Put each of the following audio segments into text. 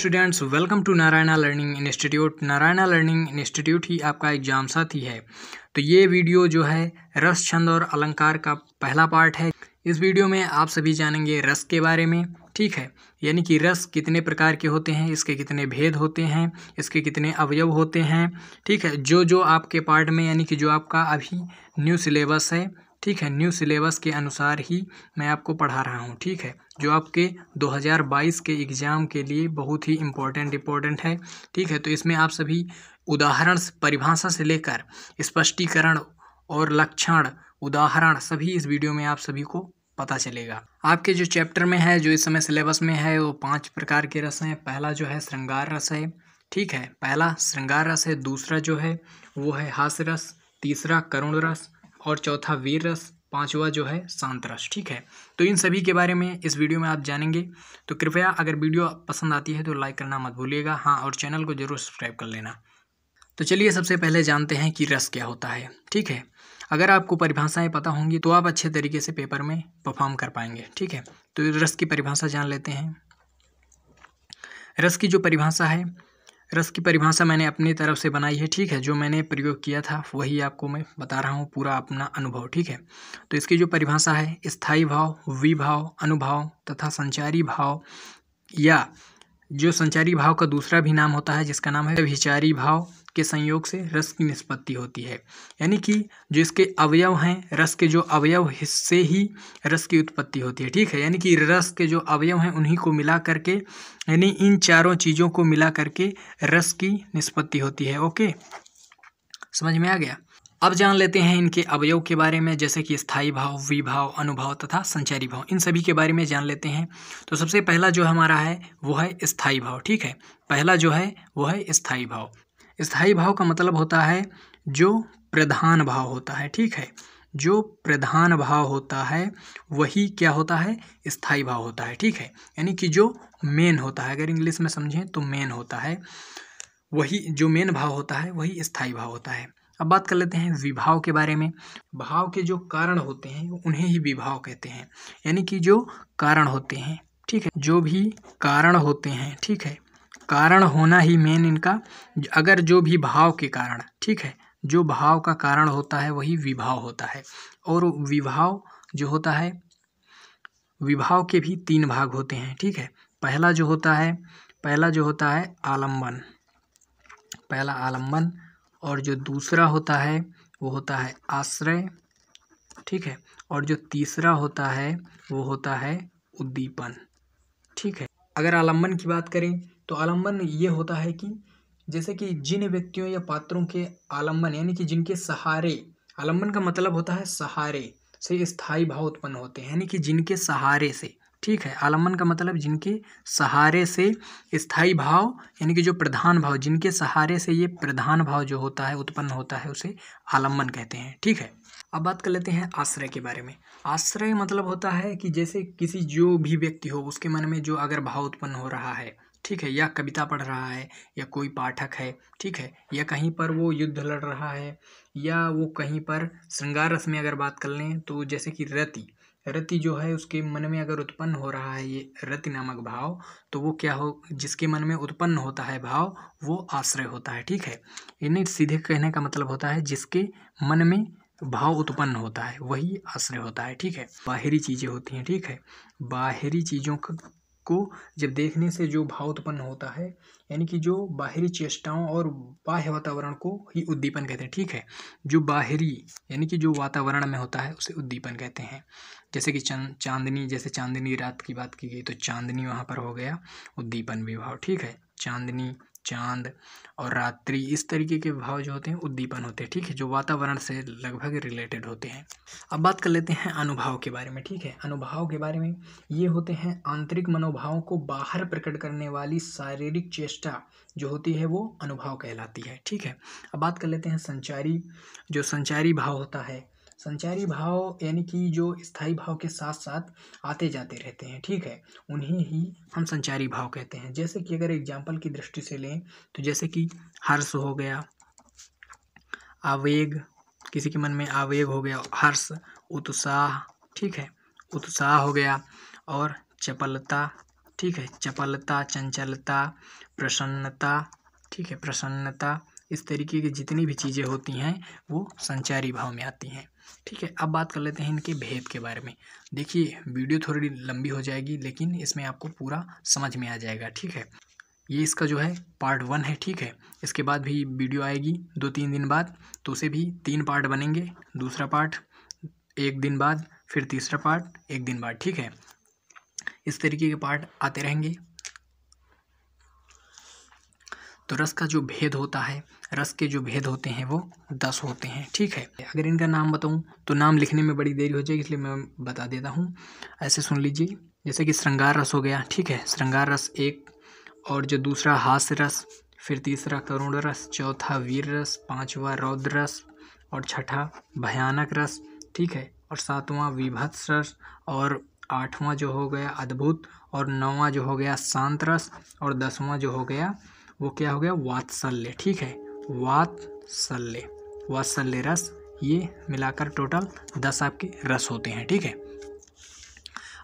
students welcome to Narayana learning institute Narayana learning institute ही आपका exam साथी है तो ये वीडियो जो है रस छंद और अलंकार का पहला पार्ट है इस वीडियो में आप सभी जानेंगे रस के बारे में ठीक है यानी कि रस कितने प्रकार के होते हैं इसके कितने भेद होते हैं इसके कितने अवयव होते हैं ठीक है जो जो आपके पार्ट में यानी कि जो आपका अभी न्यू सिलेबस है ठीक है न्यू सिलेबस के अनुसार ही मैं आपको पढ़ा रहा हूँ ठीक है जो आपके 2022 के एग्ज़ाम के लिए बहुत ही इम्पोर्टेंट इम्पोर्टेंट है ठीक है तो इसमें आप सभी उदाहरण परिभाषा से लेकर स्पष्टीकरण और लक्षण उदाहरण सभी इस वीडियो में आप सभी को पता चलेगा आपके जो चैप्टर में है जो इस समय सिलेबस में है वो पाँच प्रकार के रस हैं पहला जो है श्रृंगार रस है ठीक है पहला श्रृंगार रस है दूसरा जो है वो है हास्य रस तीसरा करुण रस और चौथा वीर रस पाँचवा जो है शांत रस ठीक है तो इन सभी के बारे में इस वीडियो में आप जानेंगे तो कृपया अगर वीडियो पसंद आती है तो लाइक करना मत भूलिएगा हाँ और चैनल को ज़रूर सब्सक्राइब कर लेना तो चलिए सबसे पहले जानते हैं कि रस क्या होता है ठीक है अगर आपको परिभाषाएं पता होंगी तो आप अच्छे तरीके से पेपर में परफॉर्म कर पाएंगे ठीक है तो रस की परिभाषा जान लेते हैं रस की जो परिभाषा है रस की परिभाषा मैंने अपनी तरफ से बनाई है ठीक है जो मैंने प्रयोग किया था वही आपको मैं बता रहा हूँ पूरा अपना अनुभव ठीक है तो इसकी जो परिभाषा है स्थायी भाव विभाव अनुभाव तथा संचारी भाव या जो संचारी भाव का दूसरा भी नाम होता है जिसका नाम है विचारी भाव के संयोग से रस की निष्पत्ति होती है यानी कि जो इसके अवयव हैं रस के जो अवयव हिस्से ही रस की उत्पत्ति होती है ठीक है यानी कि रस के जो अवयव हैं उन्हीं को मिला करके यानी इन चारों चीज़ों को मिला करके रस की निष्पत्ति होती है ओके समझ में आ गया अब जान लेते हैं इनके अवयव के बारे में जैसे कि स्थायी भाव विभाव अनुभाव तथा संचारी भाव इन सभी के बारे में जान लेते हैं तो सबसे पहला जो हमारा है वो है स्थायी भाव ठीक है पहला जो है वो है स्थायी भाव स्थायी भाव का मतलब होता है जो प्रधान भाव होता है ठीक है जो प्रधान भाव होता है वही क्या होता है स्थायी भाव होता है ठीक है यानी कि जो मेन होता है अगर इंग्लिश में समझें तो मेन होता है वही जो मेन भाव होता है वही स्थायी भाव होता है अब बात कर लेते हैं विभाव के बारे में भाव के जो कारण होते हैं उन्हें ही विभाव कहते हैं यानी कि जो कारण होते हैं ठीक है जो भी कारण होते हैं ठीक है कारण होना ही मेन इनका अगर जो भी भाव के कारण ठीक है जो भाव का कारण होता है वही विभाव होता है और विभाव जो होता है विभाव के भी तीन भाग होते हैं ठीक है पहला जो होता है पहला जो होता है आलम्बन पहला आलम्बन और जो दूसरा होता है वो होता है आश्रय ठीक है और जो तीसरा होता है वो होता है उद्दीपन ठीक है अगर आलम्बन की बात करें तो आलम्बन ये होता है कि जैसे कि जिन व्यक्तियों या पात्रों के आलम्बन यानी कि जिनके सहारे आलम्बन का मतलब होता है सहारे से स्थायी भाव उत्पन्न होते हैं यानी कि जिनके सहारे से ठीक है आलम्बन का मतलब जिनके सहारे से स्थाई भाव यानी कि जो प्रधान भाव जिनके सहारे से ये प्रधान भाव जो होता है उत्पन्न होता है उसे आलम्बन कहते हैं ठीक है अब बात कर लेते हैं आश्रय के बारे में आश्रय मतलब होता है कि जैसे किसी जो भी व्यक्ति हो उसके मन में जो अगर भाव उत्पन्न हो रहा है ठीक है या कविता पढ़ रहा है या कोई पाठक है ठीक है या कहीं पर वो युद्ध लड़ रहा है या वो कहीं पर श्रृंगार रस में अगर बात कर लें तो जैसे कि रति रति जो है उसके मन में अगर उत्पन्न हो रहा है ये रति नामक भाव तो वो क्या हो जिसके मन में उत्पन्न होता है भाव वो आश्रय होता है ठीक है यानी सीधे कहने का मतलब होता है जिसके मन में भाव उत्पन्न होता है वही आश्रय होता है ठीक है बाहरी चीज़ें होती हैं ठीक है बाहरी चीज़ों को जब देखने से जो भाव उत्पन्न होता है यानी कि जो बाहरी चेष्टाओं और बाह्य वातावरण को ही उद्दीपन कहते हैं ठीक है जो बाहरी यानी कि जो वातावरण में होता है उसे उद्दीपन कहते हैं जैसे कि चंद चांदनी जैसे चांदनी रात की बात की गई तो चांदनी वहाँ पर हो गया उद्दीपन विभाव ठीक है चांदनी चांद और रात्रि इस तरीके के भाव जो होते हैं उद्दीपन होते हैं ठीक है जो वातावरण से लगभग रिलेटेड होते हैं अब बात कर लेते हैं अनुभाव के बारे में ठीक है अनुभाव के बारे में ये होते हैं आंतरिक मनोभाव को बाहर प्रकट करने वाली शारीरिक चेष्टा जो होती है वो अनुभाव कहलाती है ठीक है अब बात कर लेते हैं संचारी जो संचारी भाव होता है संचारी भाव यानी कि जो स्थायी भाव के साथ साथ आते जाते रहते हैं ठीक है उन्हें ही हम संचारी भाव कहते हैं जैसे कि अगर एग्जाम्पल की दृष्टि से लें तो जैसे कि हर्ष हो गया आवेग किसी के मन में आवेग हो गया हर्ष उत्साह ठीक है उत्साह हो गया और चपलता ठीक है चपलता चंचलता प्रसन्नता ठीक है प्रसन्नता इस तरीके की जितनी भी चीज़ें होती हैं वो संचारी भाव में आती हैं ठीक है अब बात कर लेते हैं इनके भेद के बारे में देखिए वीडियो थोड़ी लंबी हो जाएगी लेकिन इसमें आपको पूरा समझ में आ जाएगा ठीक है ये इसका जो है पार्ट वन है ठीक है इसके बाद भी वीडियो आएगी दो तीन दिन बाद तो उसे भी तीन पार्ट बनेंगे दूसरा पार्ट एक दिन बाद फिर तीसरा पार्ट एक दिन बाद ठीक है इस तरीके के पार्ट आते रहेंगे तो रस का जो भेद होता है रस के जो भेद होते हैं वो दस होते हैं ठीक है अगर इनका नाम बताऊँ तो नाम लिखने में बड़ी देरी हो जाएगी इसलिए मैं बता देता हूँ ऐसे सुन लीजिए जैसे कि श्रृंगार रस हो गया ठीक है श्रृंगार रस एक और जो दूसरा हास्य रस फिर तीसरा करुण रस चौथा वीर रस पाँचवा रौद्र रस और छठा भयानक रस ठीक है और सातवां विभत्स रस और आठवां जो हो गया अद्भुत और नौवां जो हो गया शांत रस और दसवां जो हो गया वो क्या हो गया वात्सल्य ठीक है वात्सल्य वात्सल्य रस ये मिलाकर टोटल दस आपके रस होते हैं ठीक है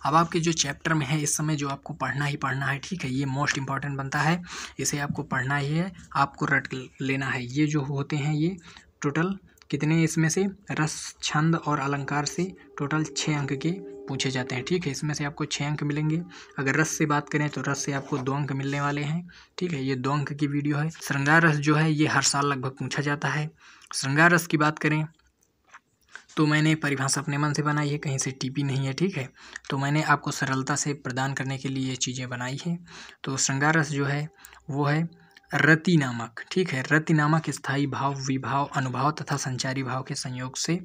अब आपके जो चैप्टर में है इस समय जो आपको पढ़ना ही पढ़ना है ठीक है ये मोस्ट इम्पॉर्टेंट बनता है इसे आपको पढ़ना ही है आपको रट लेना है ये जो होते हैं ये टोटल कितने इसमें से रस छंद और अलंकार से टोटल छः अंक के पूछे जाते हैं ठीक है इसमें से आपको छः अंक मिलेंगे अगर रस से बात करें तो रस से आपको दो अंक मिलने वाले हैं ठीक है ये दो अंक की वीडियो है श्रृंगार रस जो है ये हर साल लगभग पूछा जाता है श्रृंगार रस की बात करें तो मैंने परिभाषा अपने मन से बनाई है कहीं से टीपी नहीं है ठीक है तो मैंने आपको सरलता से प्रदान करने के लिए ये चीज़ें बनाई है तो श्रृंगार रस जो है वो है रति नामक ठीक है रति नामक स्थायी भाव विभाव अनुभाव तथा संचारी भाव के संयोग से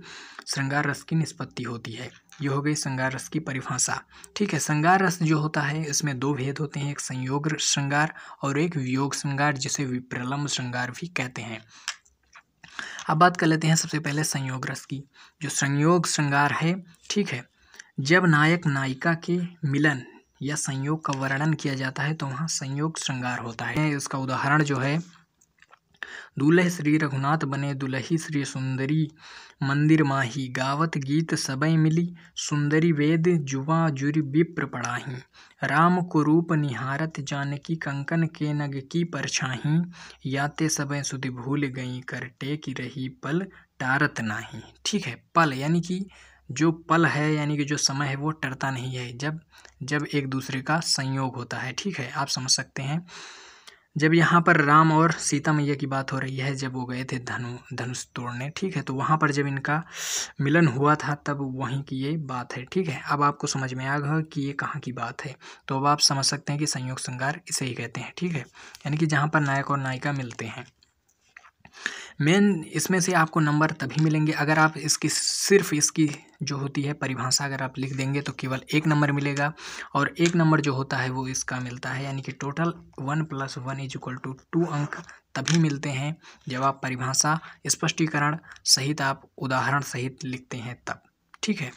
श्रृंगार रस की निष्पत्ति होती है ये हो गई श्रृंगार रस की परिभाषा ठीक है श्रृंगार रस जो होता है इसमें दो भेद होते हैं एक संयोग श्रृंगार और एक वियोग श्रृंगार जिसे विप्रलम्ब श्रृंगार भी कहते हैं अब बात कर लेते हैं सबसे पहले संयोग रस की जो संयोग श्रृंगार है ठीक है जब नायक नायिका के मिलन या संयोग का वर्णन किया जाता है तो वहाँ संयोग श्रृंगार होता है इसका उदाहरण जो है दुलह श्री रघुनाथ बने दुलही श्री सुंदरी मंदिर माही गावत गीत सबई मिली सुंदरी वेद जुवा जुर विप्र पढ़ाही राम को रूप निहारत जानकी कंकन के नग की परछाही याते सबय सुधि भूल गई कर टेक रही पल टारत नाही ठीक है पल यानी कि जो पल है यानी कि जो समय है वो टरता नहीं है जब जब एक दूसरे का संयोग होता है ठीक है आप समझ सकते हैं जब यहाँ पर राम और सीता मैया की बात हो रही है जब वो गए थे धनु धनुष तोड़ने ठीक है तो वहाँ पर जब इनका मिलन हुआ था तब वहीं की ये बात है ठीक है अब आपको समझ में आ गया कि ये कहाँ की बात है तो अब आप समझ सकते हैं कि संयोग श्रृंगार इसे ही कहते हैं ठीक है यानी कि जहाँ पर नायक और नायिका मिलते हैं मेन इसमें से आपको नंबर तभी मिलेंगे अगर आप इसकी सिर्फ इसकी जो होती है परिभाषा अगर आप लिख देंगे तो केवल एक नंबर मिलेगा और एक नंबर जो होता है वो इसका मिलता है यानी कि total one plus one is equal to two अंक तभी मिलते हैं जब आप परिभाषा स्पष्टीकरण सहित आप उदाहरण सहित लिखते हैं तब ठीक है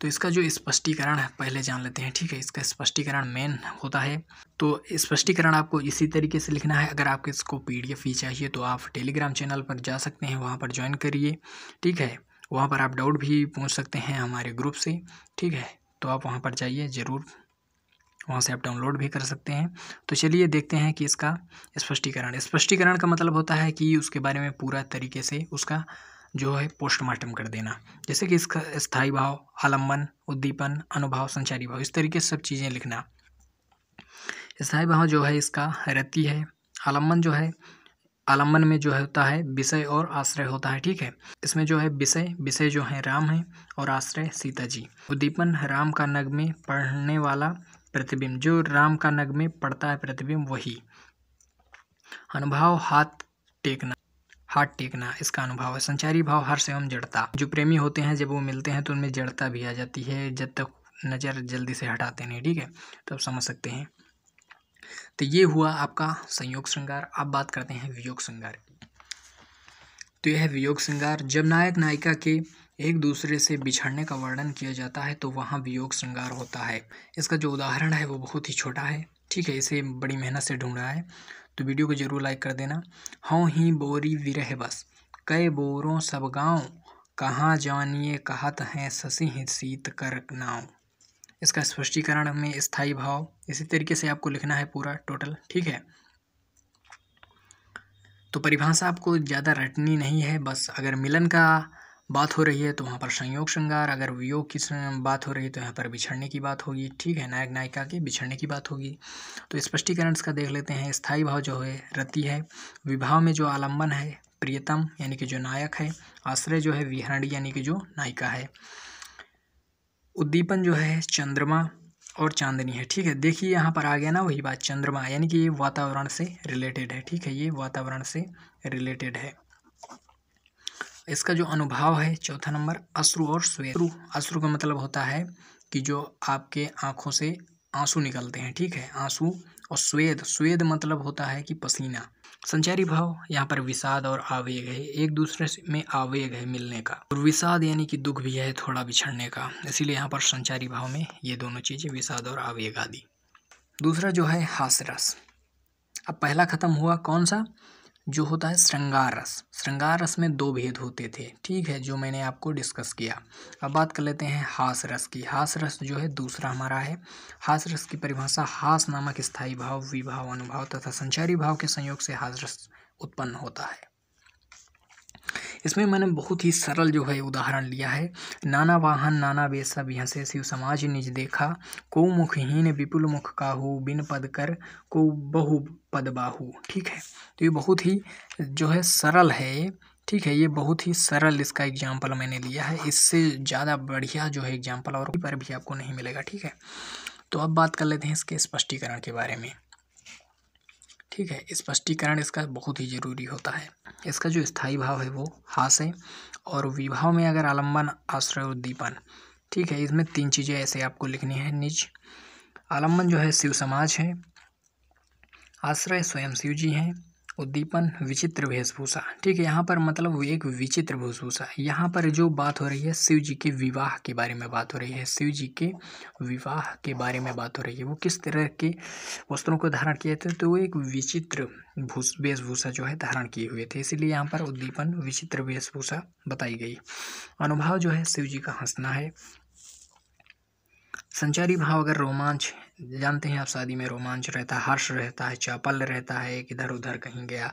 तो इसका जो स्पष्टीकरण है पहले जान लेते हैं ठीक है इसका स्पष्टीकरण मेन होता है तो स्पष्टीकरण आपको इसी तरीके से लिखना है अगर आपको इसको पी ही चाहिए तो आप टेलीग्राम चैनल पर जा सकते हैं वहाँ पर ज्वाइन करिए ठीक है वहाँ पर आप डाउट भी पूछ सकते हैं हमारे ग्रुप से ठीक है तो आप वहाँ पर जाइए ज़रूर वहाँ से आप डाउनलोड भी कर सकते हैं तो चलिए देखते हैं कि इसका स्पष्टीकरण स्पष्टीकरण का मतलब होता है कि उसके बारे में पूरा तरीके से उसका जो है पोस्टमार्टम कर देना जैसे कि इसका स्थायी भाव आलम्बन उद्दीपन अनुभाव संचारी भाव इस तरीके से सब चीज़ें लिखना स्थायी भाव जो है इसका रति है आलम्बन जो है आलम्बन में जो है होता है विषय और आश्रय होता है ठीक है इसमें जो है विषय विषय जो है राम है और आश्रय सीता जी उद्दीपन राम का नग में पढ़ने वाला प्रतिबिंब जो राम का नग में पढ़ता है प्रतिबिंब वही अनुभाव हाथ टेकना हाथ टेकना इसका अनुभव है संचारी भाव हर्ष एवं जड़ता जो प्रेमी होते हैं जब वो मिलते हैं तो उनमें जड़ता भी आ जाती है जब तक नज़र जल्दी से हटाते नहीं ठीक है तो आप समझ सकते हैं तो ये हुआ आपका संयोग श्रृंगार अब बात करते हैं वियोग श्रृंगार तो यह वियोग श्रृंगार जब नायक नायिका के एक दूसरे से बिछड़ने का वर्णन किया जाता है तो वहाँ वियोग श्रृंगार होता है इसका जो उदाहरण है वो बहुत ही छोटा है ठीक है इसे बड़ी मेहनत से ढूंढा है तो वीडियो को जरूर लाइक कर देना हों ही बोरी विरह बस कई बोरों सब गाँव कहाँ जानिए कहत हैं ससी हित सीत कर नाव इसका स्पष्टीकरण में स्थाई भाव इसी तरीके से आपको लिखना है पूरा टोटल ठीक है तो परिभाषा आपको ज़्यादा रटनी नहीं है बस अगर मिलन का बात हो रही है तो वहाँ पर संयोग श्रृंगार अगर वियोग की बात हो रही है तो यहाँ पर बिछड़ने की बात होगी ठीक है नायक नायिका के बिछड़ने की बात होगी तो स्पष्टीकरण इसका देख लेते हैं स्थायी भाव जो है रति है विभाव में जो आलम्बन है प्रियतम यानी कि जो नायक है आश्रय जो है विहरण यानी कि जो नायिका है उद्दीपन जो है चंद्रमा और चांदनी है ठीक है देखिए यहाँ पर आ गया ना वही बात चंद्रमा यानी कि ये वातावरण से रिलेटेड है ठीक है ये वातावरण से रिलेटेड है इसका जो अनुभाव है चौथा नंबर अश्रु और श्वेत अश्रु का मतलब होता है कि जो आपके आँखों से आंसू निकलते हैं ठीक है आंसू और स्वेद स्वेद मतलब होता है कि पसीना संचारी भाव यहाँ पर विषाद और आवेग है एक दूसरे में आवेग है मिलने का और विषाद यानी कि दुख भी है थोड़ा बिछड़ने का इसीलिए यहाँ पर संचारी भाव में ये दोनों चीज़ें विषाद और आवेग आदि दूसरा जो है हास रस अब पहला ख़त्म हुआ कौन सा जो होता है श्रृंगार रस श्रृंगार रस में दो भेद होते थे ठीक है जो मैंने आपको डिस्कस किया अब बात कर लेते हैं हास रस की हास रस जो है दूसरा हमारा है हास रस की परिभाषा हास नामक स्थायी भाव विभाव अनुभाव तथा संचारी भाव के संयोग से हास रस उत्पन्न होता है इसमें मैंने बहुत ही सरल जो है उदाहरण लिया है नाना वाहन नाना बेसब सब यहाँ से शिव समाज निज देखा को मुखहीन विपुल मुख काहू बिन पद कर को बहु पद बाहू ठीक है तो ये बहुत ही जो है सरल है ठीक है ये बहुत ही सरल इसका एग्जाम्पल मैंने लिया है इससे ज़्यादा बढ़िया जो है एग्जाम्पल और पर भी आपको नहीं मिलेगा ठीक है तो अब बात कर लेते हैं इसके स्पष्टीकरण के बारे में ठीक है स्पष्टीकरण इस इसका बहुत ही ज़रूरी होता है इसका जो स्थायी भाव है वो हास है और विभाव में अगर आलम्बन आश्रय उद्दीपन ठीक है इसमें तीन चीज़ें ऐसे आपको लिखनी है निज आलम्बन जो है शिव समाज है आश्रय स्वयं शिव जी हैं उद्दीपन विचित्र वेशभूषा ठीक है यहाँ पर मतलब एक विचित्र वेशभूषा यहाँ पर जो बात हो रही है शिव जी के विवाह के बारे में बात हो रही है शिव जी के विवाह के बारे में बात हो रही है वो किस तरह के वस्त्रों को धारण किए थे तो वो एक विचित्र भूष वेशभूषा जो है धारण किए हुए थे इसीलिए यहाँ पर उद्दीपन विचित्र वेशभूषा बताई गई अनुभाव जो है शिव जी का हंसना है संचारी भाव अगर रोमांच जानते हैं आप शादी में रोमांच रहता है हर्ष रहता है चपल रहता है एक इधर उधर कहीं गया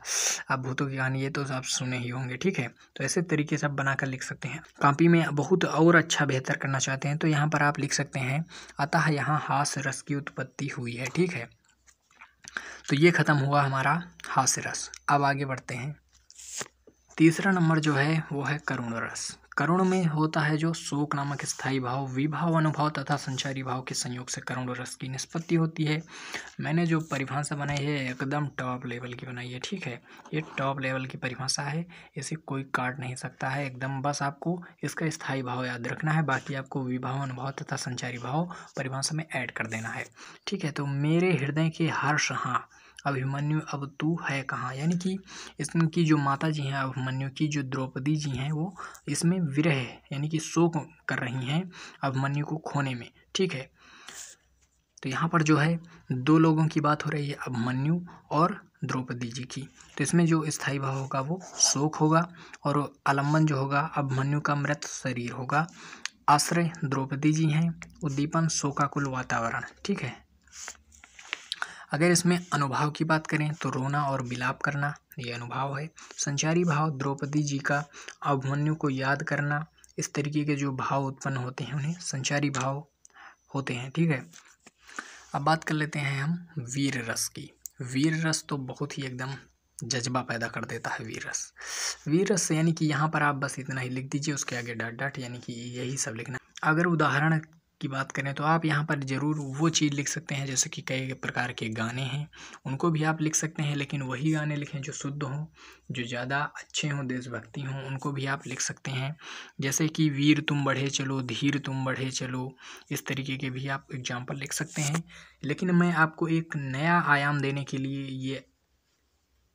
अब भूतों की कहानी ये तो आप सुने ही होंगे ठीक है तो ऐसे तरीके से आप बनाकर लिख सकते हैं कापी में बहुत और अच्छा बेहतर करना चाहते हैं तो यहाँ पर आप लिख सकते हैं अतः यहाँ हास रस की उत्पत्ति हुई है ठीक है तो ये ख़त्म हुआ हमारा हास्य रस अब आगे बढ़ते हैं तीसरा नंबर जो है वो है करुण रस करुण में होता है जो शोक नामक स्थायी भाव विभाव अनुभाव तथा संचारी भाव के संयोग से करुण रस की निष्पत्ति होती है मैंने जो परिभाषा बनाई है एकदम टॉप लेवल की बनाई है ठीक है ये टॉप लेवल की परिभाषा है इसे कोई काट नहीं सकता है एकदम बस आपको इसका स्थायी भाव याद रखना है बाकी आपको विभाव अनुभाव तथा संचारी भाव परिभाषा में ऐड कर देना है ठीक है तो मेरे हृदय के हर्ष हाँ अभिमन्यु अब तू है कहाँ यानी कि इसकी जो माता जी हैं अभिमन्यु की जो द्रौपदी जी हैं वो इसमें विरह यानी कि शोक कर रही हैं अभिमन्यु को खोने में ठीक है तो यहाँ पर जो है दो लोगों की बात हो रही है अभिमन्यु और द्रौपदी जी की तो इसमें जो स्थायी भाव होगा वो शोक होगा और आलम्बन जो होगा अभिमन्यु का मृत शरीर होगा आश्रय द्रौपदी जी हैं उद्दीपन शोकाकुल वातावरण ठीक है अगर इसमें अनुभाव की बात करें तो रोना और बिलाप करना ये अनुभाव है संचारी भाव द्रौपदी जी का अभिमन्यु को याद करना इस तरीके के जो भाव उत्पन्न होते हैं उन्हें संचारी भाव होते हैं ठीक है अब बात कर लेते हैं हम वीर रस की वीर रस तो बहुत ही एकदम जज्बा पैदा कर देता है वीर रस वीर रस यानी कि यहाँ पर आप बस इतना ही लिख दीजिए उसके आगे डट डाट यानी कि यही सब लिखना अगर उदाहरण की बात करें तो आप यहाँ पर ज़रूर वो चीज़ लिख सकते हैं जैसे कि कई प्रकार के गाने हैं उनको भी आप लिख सकते हैं लेकिन वही गाने लिखें जो शुद्ध हों जो ज़्यादा अच्छे हों देशभक्ति हों उनको भी आप लिख सकते हैं जैसे कि वीर तुम बढ़े चलो धीर तुम बढ़े चलो इस तरीके के भी आप एग्जाम्पल लिख सकते हैं लेकिन मैं आपको एक नया आयाम देने के लिए ये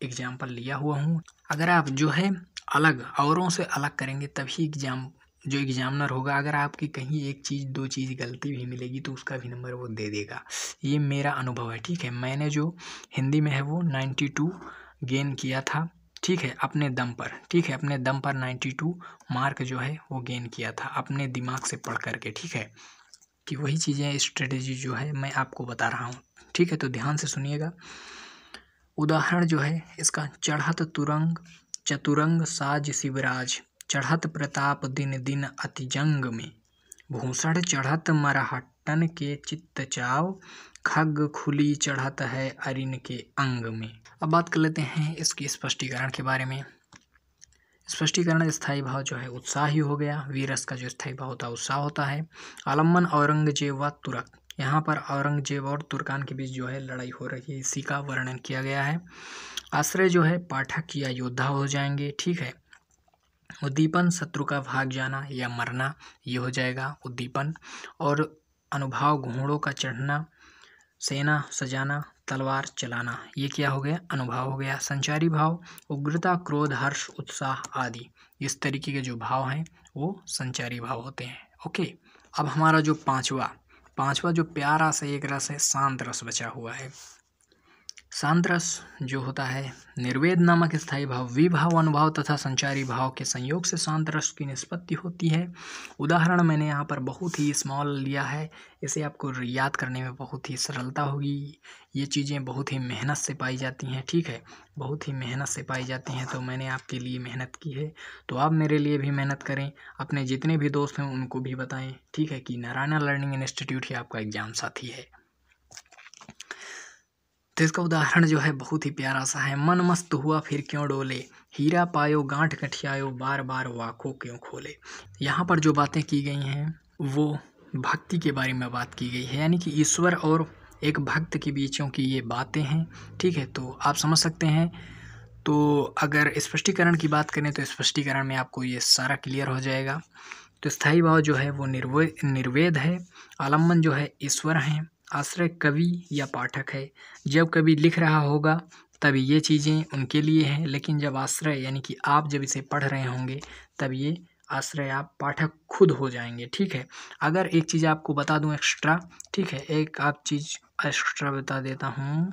एग्ज़ाम्पल लिया हुआ हूँ अगर आप जो है अलग औरों से अलग करेंगे तभी एग्ज़ाम जो एग्ज़ामिनर होगा अगर आपकी कहीं एक चीज़ दो चीज़ गलती भी मिलेगी तो उसका भी नंबर वो दे देगा ये मेरा अनुभव है ठीक है मैंने जो हिंदी में है वो नाइन्टी टू गेन किया था ठीक है अपने दम पर ठीक है अपने दम पर नाइन्टी टू मार्क जो है वो गेन किया था अपने दिमाग से पढ़ करके ठीक है कि वही चीज़ें स्ट्रेटेजी जो है मैं आपको बता रहा हूँ ठीक है तो ध्यान से सुनिएगा उदाहरण जो है इसका चढ़त तुरंग चतुरंग साज शिवराज चढ़त प्रताप दिन दिन अति जंग में भूषण चढ़त मरहट्टन के चित्त चाव खग खुली चढ़त है अरिन के अंग में अब बात कर लेते हैं इसके स्पष्टीकरण के बारे में स्पष्टीकरण स्थायी भाव जो है उत्साह ही हो गया वीरस का जो स्थायी भाव होता है उत्साह होता है आलम्बन औरंगजेब व तुरक यहाँ पर औरंगजेब और तुर्कान के बीच जो है लड़ाई हो रही है इसी का वर्णन किया गया है आश्रय जो है पाठक या योद्धा हो जाएंगे ठीक है उद्दीपन शत्रु का भाग जाना या मरना ये हो जाएगा उद्दीपन और अनुभाव घोड़ों का चढ़ना सेना सजाना तलवार चलाना ये क्या हो गया अनुभाव हो गया संचारी भाव उग्रता क्रोध हर्ष उत्साह आदि इस तरीके के जो भाव हैं वो संचारी भाव होते हैं ओके अब हमारा जो पांचवा पांचवा जो प्यारा से एक रस है शांत रस बचा हुआ है सांद्रस जो होता है निर्वेद नामक स्थायी भाव विभाव अनुभाव तथा संचारी भाव के संयोग से सांद्रस की निष्पत्ति होती है उदाहरण मैंने यहाँ पर बहुत ही स्मॉल लिया है इसे आपको याद करने में बहुत ही सरलता होगी ये चीज़ें बहुत ही मेहनत से पाई जाती हैं ठीक है बहुत ही मेहनत से पाई जाती हैं तो मैंने आपके लिए मेहनत की है तो आप मेरे लिए भी मेहनत करें अपने जितने भी दोस्त हैं उनको भी बताएँ ठीक है कि नारायणा लर्निंग इंस्टीट्यूट ही आपका एग्ज़ाम साथी है तो इसका उदाहरण जो है बहुत ही प्यारा सा है मन मस्त हुआ फिर क्यों डोले हीरा पायो गांठ कठियायो बार बार वाको क्यों खोले यहाँ पर जो बातें की गई हैं वो भक्ति के बारे में बात की गई है यानी कि ईश्वर और एक भक्त के बीचों की ये बातें हैं ठीक है तो आप समझ सकते हैं तो अगर स्पष्टीकरण की बात करें तो स्पष्टीकरण में आपको ये सारा क्लियर हो जाएगा तो स्थाई भाव जो है वो निर्वे निर्वेद है आलम्बन जो है ईश्वर हैं आश्रय कवि या पाठक है जब कवि लिख रहा होगा तब ये चीज़ें उनके लिए हैं लेकिन जब आश्रय यानी कि आप जब इसे पढ़ रहे होंगे तब ये आश्रय आप पाठक खुद हो जाएंगे ठीक है अगर एक चीज़ आपको बता दूं एक्स्ट्रा ठीक है एक आप चीज़ एक्स्ट्रा बता देता हूँ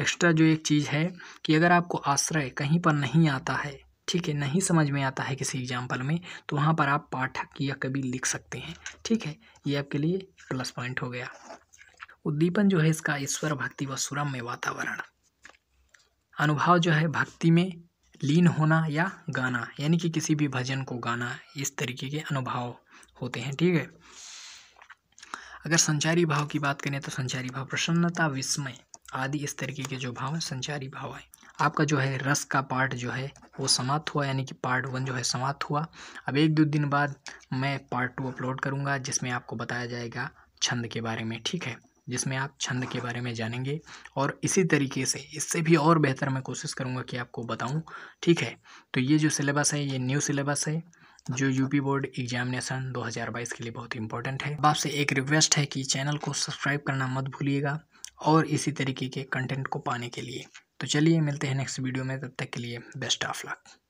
एक्स्ट्रा जो एक चीज़ है कि अगर आपको आश्रय कहीं पर नहीं आता है ठीक है नहीं समझ में आता है किसी एग्जाम्पल में तो वहाँ पर आप पाठक या कभी लिख सकते हैं ठीक है ये आपके लिए प्लस पॉइंट हो गया उद्दीपन जो है इसका ईश्वर भक्ति व सुरम्य वातावरण अनुभाव जो है भक्ति में लीन होना या गाना यानी कि किसी भी भजन को गाना इस तरीके के अनुभाव होते हैं ठीक है अगर संचारी भाव की बात करें तो संचारी भाव प्रसन्नता विस्मय आदि इस तरीके के जो भाव हैं संचारी भाव है आपका जो है रस का पार्ट जो है वो समाप्त हुआ यानी कि पार्ट वन जो है समाप्त हुआ अब एक दो दिन बाद मैं पार्ट टू अपलोड करूँगा जिसमें आपको बताया जाएगा छंद के बारे में ठीक है जिसमें आप छंद के बारे में जानेंगे और इसी तरीके से इससे भी और बेहतर मैं कोशिश करूँगा कि आपको बताऊँ ठीक है तो ये जो सिलेबस है ये न्यू सिलेबस है जो यूपी बोर्ड एग्जामिनेशन 2022 के लिए बहुत इंपॉर्टेंट है अब आपसे एक रिक्वेस्ट है कि चैनल को सब्सक्राइब करना मत भूलिएगा और इसी तरीके के कंटेंट को पाने के लिए तो चलिए मिलते हैं नेक्स्ट वीडियो में तब तक के लिए बेस्ट ऑफ लक